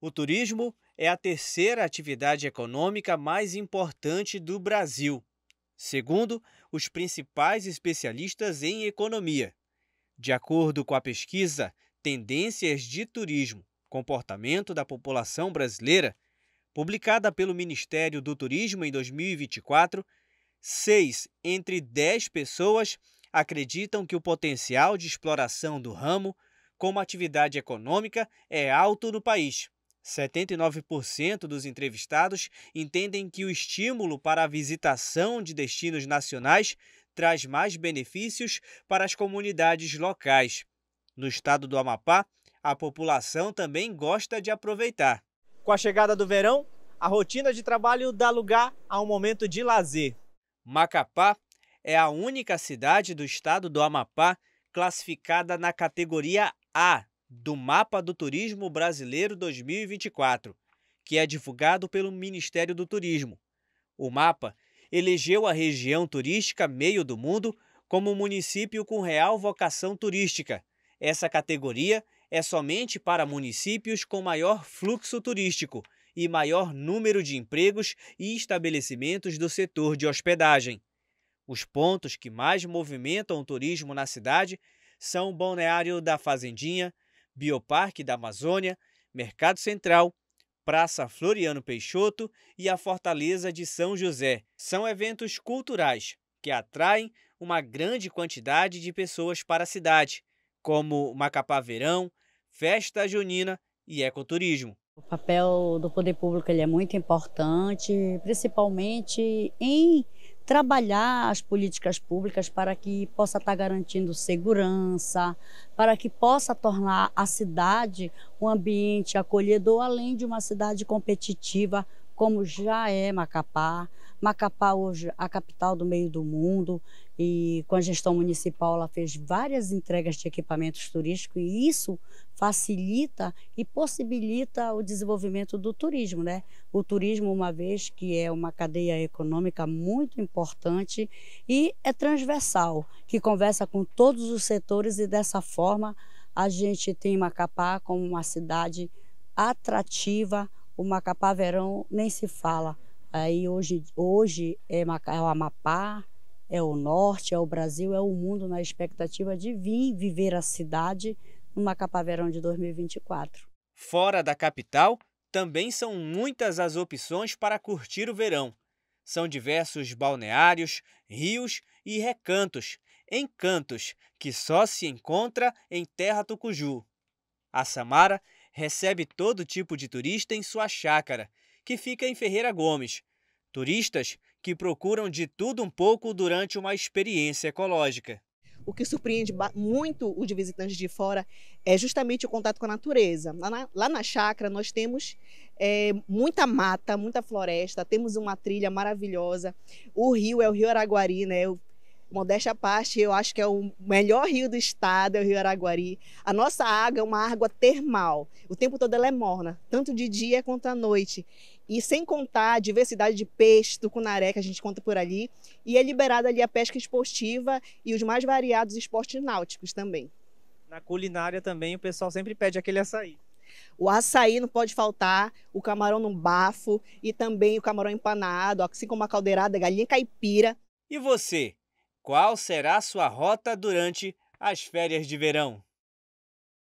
O turismo é a terceira atividade econômica mais importante do Brasil, segundo os principais especialistas em economia. De acordo com a pesquisa Tendências de Turismo, Comportamento da População Brasileira, publicada pelo Ministério do Turismo em 2024, seis entre dez pessoas acreditam que o potencial de exploração do ramo como atividade econômica é alto no país. 79% dos entrevistados entendem que o estímulo para a visitação de destinos nacionais traz mais benefícios para as comunidades locais. No estado do Amapá, a população também gosta de aproveitar. Com a chegada do verão, a rotina de trabalho dá lugar a um momento de lazer. Macapá é a única cidade do estado do Amapá classificada na categoria A do Mapa do Turismo Brasileiro 2024, que é divulgado pelo Ministério do Turismo. O mapa elegeu a região turística Meio do Mundo como município com real vocação turística. Essa categoria é somente para municípios com maior fluxo turístico e maior número de empregos e estabelecimentos do setor de hospedagem. Os pontos que mais movimentam o turismo na cidade são o Balneário da Fazendinha, Bioparque da Amazônia, Mercado Central, Praça Floriano Peixoto e a Fortaleza de São José. São eventos culturais que atraem uma grande quantidade de pessoas para a cidade, como Macapá Verão, Festa Junina e Ecoturismo. O papel do poder público ele é muito importante, principalmente em trabalhar as políticas públicas para que possa estar tá garantindo segurança, para que possa tornar a cidade um ambiente acolhedor, além de uma cidade competitiva, como já é Macapá. Macapá hoje a capital do meio do mundo e com a gestão municipal ela fez várias entregas de equipamentos turísticos e isso facilita e possibilita o desenvolvimento do turismo, né? O turismo uma vez que é uma cadeia econômica muito importante e é transversal, que conversa com todos os setores e dessa forma a gente tem Macapá como uma cidade atrativa. O Macapá Verão nem se fala. Aí hoje, hoje é, é, o Amapá, é o norte, é o Brasil, é o mundo na expectativa de vir viver a cidade no Macapá Verão de 2024. Fora da capital, também são muitas as opções para curtir o verão. São diversos balneários, rios e recantos, encantos que só se encontra em terra tucuju. A Samara recebe todo tipo de turista em sua chácara que fica em Ferreira Gomes. Turistas que procuram de tudo um pouco durante uma experiência ecológica. O que surpreende muito os visitantes de fora é justamente o contato com a natureza. Lá na, lá na chácara nós temos é, muita mata, muita floresta, temos uma trilha maravilhosa. O rio é o Rio Araguari, né? modéstia à parte, eu acho que é o melhor rio do estado, é o Rio Araguari. A nossa água é uma água termal. O tempo todo ela é morna, tanto de dia quanto à noite. E sem contar a diversidade de peixes, tucunaré, que a gente conta por ali. E é liberada ali a pesca esportiva e os mais variados esportes náuticos também. Na culinária também o pessoal sempre pede aquele açaí. O açaí não pode faltar, o camarão no bafo e também o camarão empanado, assim como a caldeirada, galinha caipira. E você, qual será sua rota durante as férias de verão?